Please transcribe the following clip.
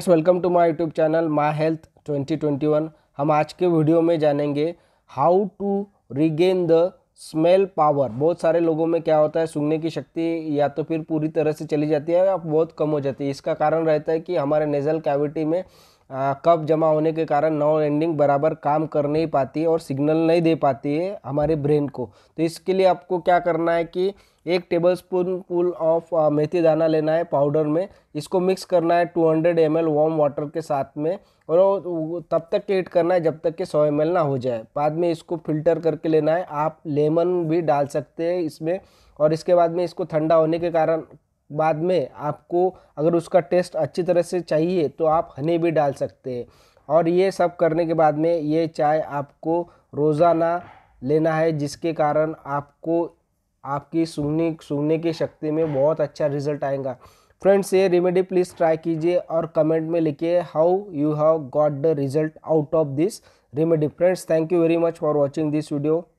friends welcome to my YouTube channel my health 2021 हम आज के वीडियो में जानेंगे how to regain the smell power बहुत सारे लोगों में क्या होता है सूंघने की शक्ति या तो फिर पूरी तरह से चली जाती है या बहुत कम हो जाती है इसका कारण रहता है कि हमारे नेजल कैविटी में कब जमा होने के कारण नौ एंडिंग बराबर काम कर नहीं पाती है और सिग्नल नहीं दे पाती है हमारे ब्रेन को तो इसके लिए आपको क्या करना है कि एक टेबल स्पून पुल ऑफ मेथी दाना लेना है पाउडर में इसको मिक्स करना है 200 हंड्रेड एम वार्म वाटर के साथ में और तब तक के हीट करना है जब तक कि 100 एम ना हो जाए बाद में इसको फिल्टर करके लेना है आप लेमन भी डाल सकते हैं इसमें और इसके बाद में इसको ठंडा होने के कारण बाद में आपको अगर उसका टेस्ट अच्छी तरह से चाहिए तो आप हनी भी डाल सकते हैं और ये सब करने के बाद में ये चाय आपको रोज़ाना लेना है जिसके कारण आपको आपकी सूंघने सूंघने की शक्ति में बहुत अच्छा रिजल्ट आएगा फ्रेंड्स ये रेमेडी प्लीज़ ट्राई कीजिए और कमेंट में लिखिए how you have got the result out of this remedy friends thank you very much for watching this video